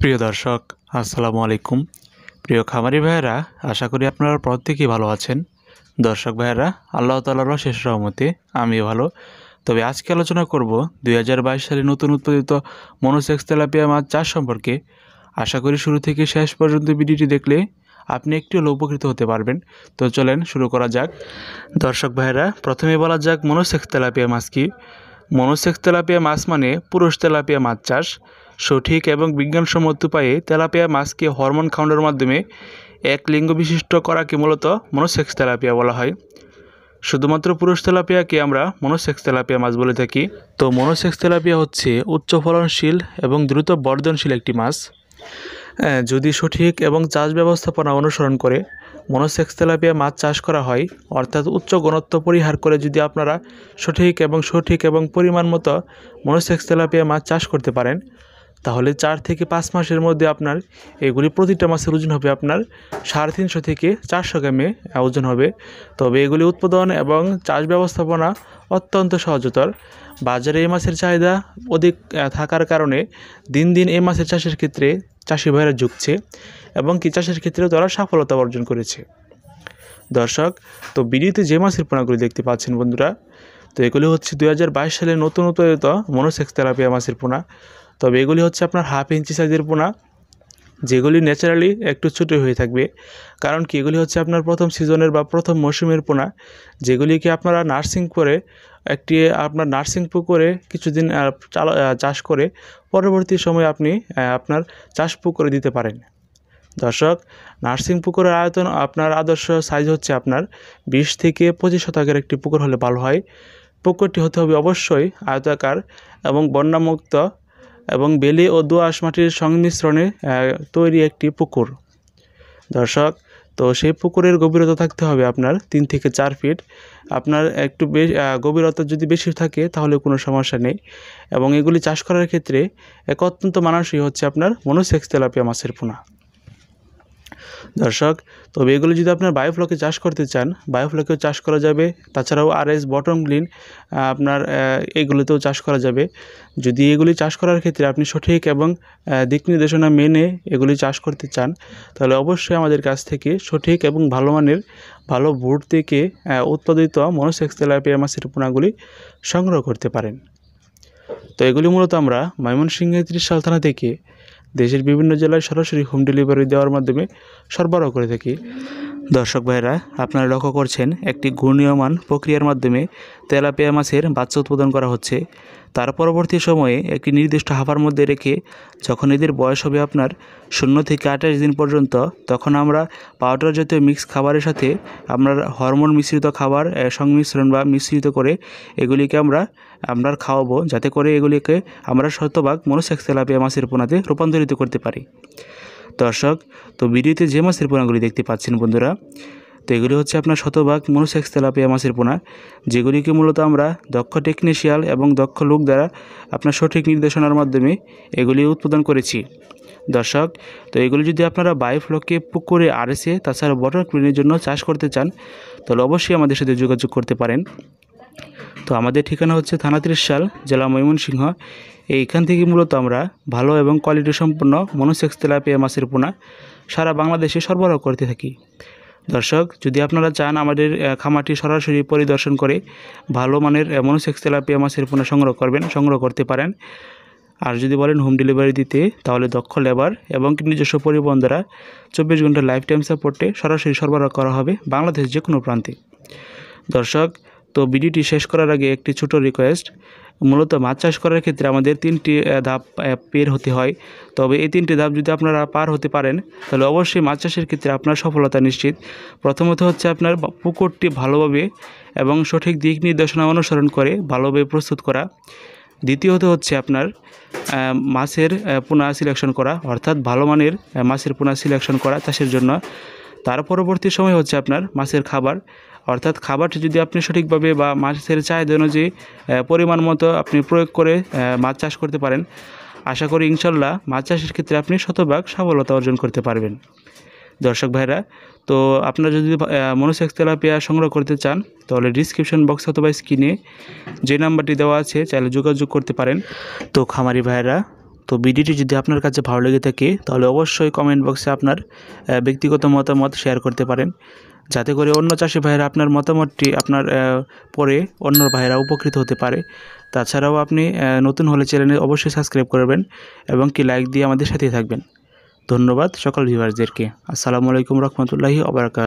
প্রিয় দর্শক আসসালামু আলাইকুম প্রিয় খামারি ভাইয়েরা আশা করি আপনারা প্রত্যেকেই ভালো আছেন দর্শক ভাইয়েরা আল্লাহ তাল্লাহ শেষ সহমতে আমিও ভালো তবে আজকে আলোচনা করব দুই সালে নতুন উৎপাদিত মনোসেক্স তেলাপিয়া মাছ চাষ সম্পর্কে আশা করি শুরু থেকে শেষ পর্যন্ত ভিডিওটি দেখলে আপনি একটু উপকৃত হতে পারবেন তো চলেন শুরু করা যাক দর্শক ভাইয়েরা প্রথমে বলা যাক মনোসেক্স তেলাপিয়া মাছ কি মনোসেক্স তেলাপিয়া মাছ মানে পুরুষ তেলাপিয়া মাছ চাষ সঠিক এবং বিজ্ঞানসম্মত উপায়ে তেলাপিয়া মাছকে হরমোন খাওয়ানোর মাধ্যমে এক লিঙ্গ বিশিষ্ট করাকে মূলত মনোসেক্স তেলাপিয়া বলা হয় শুধুমাত্র পুরুষ তেলাপিয়াকে আমরা মনোসেক্স তেলাপিয়া মাছ বলে থাকি তো মনোসেক্স তেলাপিয়া হচ্ছে উচ্চ ফলনশীল এবং দ্রুত বর্ধনশীল একটি মাছ যদি সঠিক এবং চাষ ব্যবস্থাপনা অনুসরণ করে মনোসেক্স তেলাপিয়া মাছ চাষ করা হয় অর্থাৎ উচ্চ গণত্ব পরিহার করে যদি আপনারা সঠিক এবং সঠিক এবং পরিমাণ মতো মনোসেক্স তেলাপিয়া মাছ চাষ করতে পারেন তাহলে চার থেকে পাঁচ মাসের মধ্যে আপনার এগুলি প্রতিটা মাছের ওজন হবে আপনার সাড়ে তিনশো থেকে চারশো গ্রামে ওজন হবে তবে এগুলি উৎপাদন এবং চাষ ব্যবস্থাপনা অত্যন্ত সহজতর বাজারে এই মাছের চাহিদা অধিক থাকার কারণে দিন দিন এই মাসের চাষের ক্ষেত্রে চাষি ভাইরা ঝুঁকছে এবং কি চাষের ক্ষেত্রেও তারা সফলতা অর্জন করেছে দর্শক তো বিডিতে যে মাছের পোনাগুলি দেখতে পাচ্ছেন বন্ধুরা তো এগুলি হচ্ছে দুই সালে নতুন উৎপাদিত মনোসেক্স থেরাপি মাছের পোনা তবে এগুলি হচ্ছে আপনার হাফ ইঞ্চি সাইজের পোনা যেগুলি ন্যাচারালি একটু ছোটো হয়ে থাকবে কারণ কি এগুলি হচ্ছে আপনার প্রথম সিজনের বা প্রথম মৌসুমের পোনা যেগুলিকে আপনারা নার্সিং করে একটি আপনার নার্সিং পুকুরে কিছুদিন চাষ করে পরবর্তী সময়ে আপনি আপনার চাষ পুকুরে দিতে পারেন দর্শক নার্সিং পুকুরের আয়তন আপনার আদর্শ সাইজ হচ্ছে আপনার বিশ থেকে পঁচিশ শতকের একটি পুকুর হলে ভালো হয় পুকুরটি হতে হবে অবশ্যই আয়তাকার এবং বন্যামুক্ত এবং বেলি ও দোআঁশ মাটির সংমিশ্রণে তৈরি একটি পুকুর দর্শক তো সেই পুকুরের গভীরতা থাকতে হবে আপনার তিন থেকে চার ফিট আপনার একটু বেশ গভীরতা যদি বেশি থাকে তাহলে কোনো সমস্যা নেই এবং এগুলি চাষ করার ক্ষেত্রে এক অত্যন্ত মানানসই হচ্ছে আপনার মনোসেক্স তেলাপিয়া মাছের পোনা দর্শক তবে এগুলো যদি আপনার বায়োফ্লকে চাষ করতে চান বায়োফ্লকেও চাষ করা যাবে তাছাড়াও আর এস বটম গ্লিন আপনার এগুলোতেও চাষ করা যাবে যদি এগুলি চাষ করার ক্ষেত্রে আপনি সঠিক এবং দিক নির্দেশনা মেনে এগুলি চাষ করতে চান তাহলে অবশ্যই আমাদের কাছ থেকে সঠিক এবং ভালো মানের ভালো ভোট থেকে উৎপাদিত মনোসেক্স তেলাপিয়া মাছের পোনাগুলি সংগ্রহ করতে পারেন তো এগুলি মূলত আমরা ময়মনসিংহের ত্রিশ সালথানা থেকে দেশের বিভিন্ন জেলায় সরাসরি হোম ডেলিভারি দেওয়ার মাধ্যমে সরবরাহ করে থাকি দর্শক ভাইরা আপনারা লক্ষ্য করছেন একটি ঘূর্ণীয়মান প্রক্রিয়ার মাধ্যমে তেলাপিয়া মাছের বাচ্চা উৎপাদন করা হচ্ছে তার পরবর্তী সময়ে একটি নির্দিষ্ট হাফার মধ্যে রেখে যখন এদের বয়স হবে আপনার শূন্য থেকে আঠাশ দিন পর্যন্ত তখন আমরা পাউডার জাতীয় মিক্স খাবারের সাথে আপনার হরমোন মিশ্রিত খাবার সংমিশ্রণ বা মিশ্রিত করে এগুলিকে আমরা আমরা খাওয়াবো যাতে করে এগুলিকে আমরা শতভাগ মনোসেক্স তেলাপিয়া মাছের পোনাতে রূপান্তরিত করতে পারি দর্শক তো ভিডিওতে যে মাছের পোনাগুলি দেখতে পাচ্ছেন বন্ধুরা তো এগুলি হচ্ছে আপনার শতভাগ মনোসেক্স তেলাপিয়া মাছের পোনা যেগুলিকে মূলত আমরা দক্ষ টেকনিশিয়াল এবং দক্ষ লোক দ্বারা আপনার সঠিক নির্দেশনার মাধ্যমে এগুলি উৎপাদন করেছি দর্শক তো এগুলি যদি আপনারা বায়োফ্লকে পুকুরে এসে তাছাড়া বটার ক্লিনের জন্য চাষ করতে চান তাহলে অবশ্যই আমাদের সাথে যোগাযোগ করতে পারেন তো আমাদের ঠিকানা হচ্ছে থানা সাল জেলা ময়মনসিংহ এইখান থেকে মূলত আমরা ভালো এবং কোয়ালিটি সম্পন্ন মনোসেক্স তেলাপিয়া মাছের পোনা সারা বাংলাদেশে সরবরাহ করতে থাকি দর্শক যদি আপনারা চান আমাদের খামারটি সরাসরি পরিদর্শন করে ভালো মানের মনোসেক্স তেলাপিয়া মাছের পোনা সংগ্রহ করবেন সংগ্রহ করতে পারেন আর যদি বলেন হোম ডেলিভারি দিতে তাহলে দক্ষ লেবার এবং নিজস্ব পরিবহন দ্বারা চব্বিশ ঘন্টা লাইফ টাইম সাপোর্টে সরাসরি সরবরাহ করা হবে বাংলাদেশ যে কোনো প্রান্তে দর্শক তো ভিডিওটি শেষ করার আগে একটি ছোট রিকোয়েস্ট মূলত মাছ চাষ করার ক্ষেত্রে আমাদের তিনটি ধাপ পের হতে হয় তবে এই তিনটি ধাপ যদি আপনারা পার হতে পারেন তাহলে অবশ্যই মাছ চাষের ক্ষেত্রে আপনার সফলতা নিশ্চিত প্রথমত হচ্ছে আপনার পুকুরটি ভালোভাবে এবং সঠিক দিক নির্দেশনা অনুসরণ করে ভালোভাবে প্রস্তুত করা দ্বিতীয়ত হচ্ছে আপনার মাছের পোনা সিলেকশন করা অর্থাৎ ভালো মানের মাছের পোনা সিলেকশন করা চাষের জন্য তার পরবর্তী সময় হচ্ছে আপনার মাছের খাবার অর্থাৎ খাবারটি যদি আপনি সঠিকভাবে বা মাছের চাহিদা অনুযায়ী পরিমাণ মতো আপনি প্রয়োগ করে মাছ চাষ করতে পারেন আশা করি ইনশাল্লাহ মাছ চাষের ক্ষেত্রে আপনি শতভাগ সফলতা অর্জন করতে পারবেন দর্শক ভাইরা তো আপনারা যদি মনোসেক্স তেলাপিয়া সংগ্রহ করতে চান তাহলে ডিসক্রিপশন বক্স অথবা স্ক্রিনে যে নাম্বারটি দেওয়া আছে চাইলে যোগাযোগ করতে পারেন তো খামারি ভাইরা তো ভিডিওটি যদি আপনার কাছে ভালো লেগে থাকে তাহলে অবশ্যই কমেন্ট বক্সে আপনার ব্যক্তিগত মতামত শেয়ার করতে পারেন যাতে করে অন্য চাষি ভাইয়েরা আপনার মতামতটি আপনার পরে অন্য ভাইয়েরা উপকৃত হতে পারে তাছাড়াও আপনি নতুন হলে চ্যানেলে অবশ্যই সাবস্ক্রাইব করবেন এবং কি লাইক দিয়ে আমাদের সাথে থাকবেন ধন্যবাদ সকল ভিউয়ার্সদেরকে আসসালামু আলাইকুম রহমতুল্লাহি আবরাকাত